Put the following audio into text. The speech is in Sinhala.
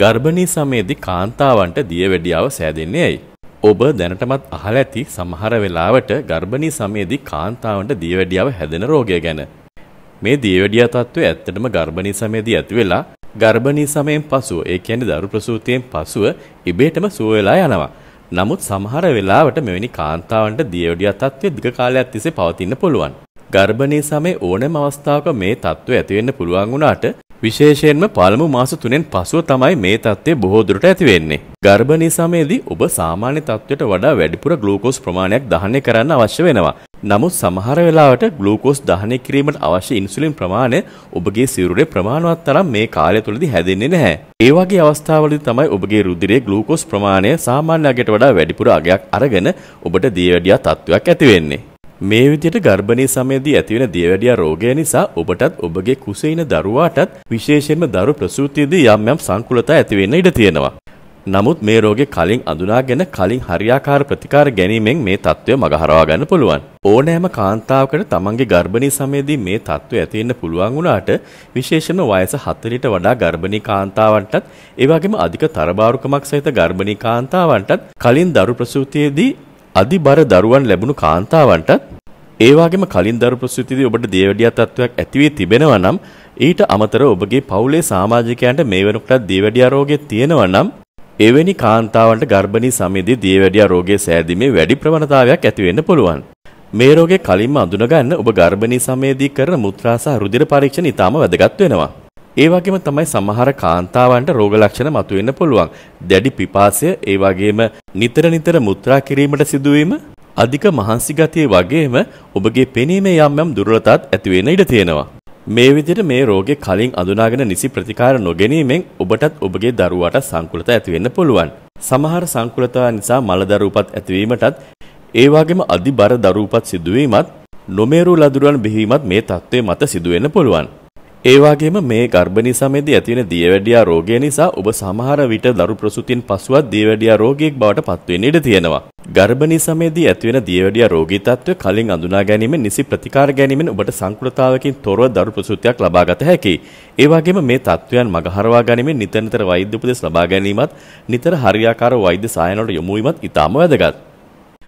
ගර්භණී සමයේදී කාන්තාවන්ට දියවැඩියාව සෑදෙන්නේ ඇයි? ඔබ දැනටමත් අහලා ඇති සමහර වෙලාවට ගර්භණී සමයේදී කාන්තාවන්ට දියවැඩියාව හැදෙන රෝගය ගැන. මේ දියවැඩියා තත්ත්වය ඇත්තටම ගර්භණී සමයේදී ඇති වෙලා ගර්භණී සමයෙන් පසුව, ඒ කියන්නේ දරු ප්‍රසූතියෙන් පසුව ඉබේටම සුව වෙලා යනවා. නමුත් සමහර වෙලාවට මෙවැනි කාන්තාවන්ට දියවැඩියා තත්ත්වය දිග කාලයක් තිස්සේ පවතින්න පුළුවන්. ගර්භණී සමයේ ඕනෑම අවස්ථාවක මේ තත්ත්වය ඇති වෙන්න පුළුවන් වුණාට විශේෂයෙන්ම පළමු මාස තුනෙන් පසුව තමයි මේ තත්ත්වය බොහෝ දුරට ඇති වෙන්නේ. ගර්භණී සමයේදී ඔබ සාමාන්‍ය තත්ත්වයට වඩා වැඩිපුර ග්ලූකෝස් ප්‍රමාණයක් දහනය කරන්න අවශ්‍ය වෙනවා. නමුත් සමහර වෙලාවට ග්ලූකෝස් දහනය කිරීමට අවශ්‍ය ඉන්සුලින් ප්‍රමාණය ඔබගේ සිරුරේ ප්‍රමාණවත් තරම් මේ කාලය තුළදී හැදෙන්නේ නැහැ. ඒ වගේ අවස්ථාවලදී තමයි ඔබගේ රුධිරයේ ග්ලූකෝස් ප්‍රමාණය සාමාන්‍ය අගයට වඩා වැඩිපුර අගයක් අරගෙන ඔබට දියවැඩියා තත්ත්වයක් ඇති වෙන්නේ. මේ විදියට ගර්භණී සමයේදී ඇතිවෙන දියවැඩියා රෝගය නිසා ඔබටත් ඔබගේ කුසේ ඉන දරුවාටත් විශේෂයෙන්ම දරු ප්‍රසූතියේදී යම් යම් සංකුලතා ඇති වෙන්න ඉඩ තියෙනවා. නමුත් මේ රෝගේ කලින් අඳුනාගෙන කලින් හරියාකාර ප්‍රතිකාර ගැනීමෙන් මේ තත්ත්වය මගහරවා ගන්න පුළුවන්. ඕනෑම කාන්තාවකට තමන්ගේ ගර්භණී සමයේදී මේ තත්ත්වය ඇති වෙන්න පුළුවන් වුණාට විශේෂයෙන්ම වයස 40ට වඩා ගර්භණී කාන්තාවන්ටත් ඒ වගේම අධික තරබාරුකමක් සහිත ගර්භණී කාන්තාවන්ටත් කලින් දරු ප්‍රසූතියේදී අධිබර දරුවන් ලැබුණු කාන්තාවන්ටත් ඒ වගේම කලින් දරු ප්‍රසූතිදී ඔබට දේවැඩියා තත්ත්වයක් ඇති වී තිබෙනවා නම් ඊට අමතරව ඔබගේ පවුලේ සමාජිකයන්ට මේ වෙනකොට දේවැඩියා රෝගය තියෙනවා නම් එවැනි කාන්තාවන්ට ගර්භණී සමයේදී දේවැඩියා රෝගය සෑදීමේ වැඩි ප්‍රවණතාවයක් ඇති වෙන්න පුළුවන්. මේ රෝගේ කලින්ම අඳුනගන්න ඔබ ගර්භණී සමයේදී කරන මුත්‍රා සහ රුධිර පරීක්ෂණ ඉතාම වැදගත් වෙනවා. ඒ වගේම තමයි සමහර කාන්තාවන්ට රෝග ලක්ෂණ මතුවෙන්න පුළුවන්. දැඩි පිපාසය, ඒ වගේම නිතර නිතර මුත්‍රා කිරීමට සිදුවීම, අධික මහන්සි ගතිය වගේම ඔබගේ පෙනීමේ යම් යම් දුර්වලතාත් ඇති වෙන ඉඩ තියෙනවා. මේ විදිහට මේ රෝගේ කලින් අඳුනාගෙන නිසි ප්‍රතිකාර නොගැනීමෙන් ඔබටත් ඔබගේ දරුවාට සංකුලතා ඇති වෙන්න පුළුවන්. සමහර සංකුලතා නිසා මල දරූපත් ඇතිවීමටත් ඒ වගේම අධිබර දරූපත් සිදුවීමත් නොමේරු ලදරුවන් බිහිවීමත් මේ තත්ත්වය මත සිදුවෙන්න පුළුවන්. ඒ වගේම මේ ගර්භණී සමයේදී ඇතිවෙන දියවැඩියා රෝගය නිසා ඔබ සමහර විට දරු ප්‍රසූතියෙන් පසුවත් දියවැඩියා රෝගියෙක් බවට පත් වෙන්න ඉඩ තියෙනවා. ගර්භණී සමයේදී ඇතිවෙන දියවැඩියා රෝගී තත්ත්වය කලින් අඳුනා ගැනීමෙන් නිසි ප්‍රතිකාර ගැනීමෙන් ඔබට සංකෘතතාවකින් තොරව දරු ප්‍රසූතියක් ලබා ගත හැකියි. ඒ වගේම මේ තත්ත්වයන් මගහරවා ගැනීමෙන් නිතර නිතර වෛද්‍ය උපදෙස් ලබා ගැනීමත් නිතර හරියාකාර වෛද්‍ය සහායනවලට යොමු වීමත් ඉතාම වැදගත්.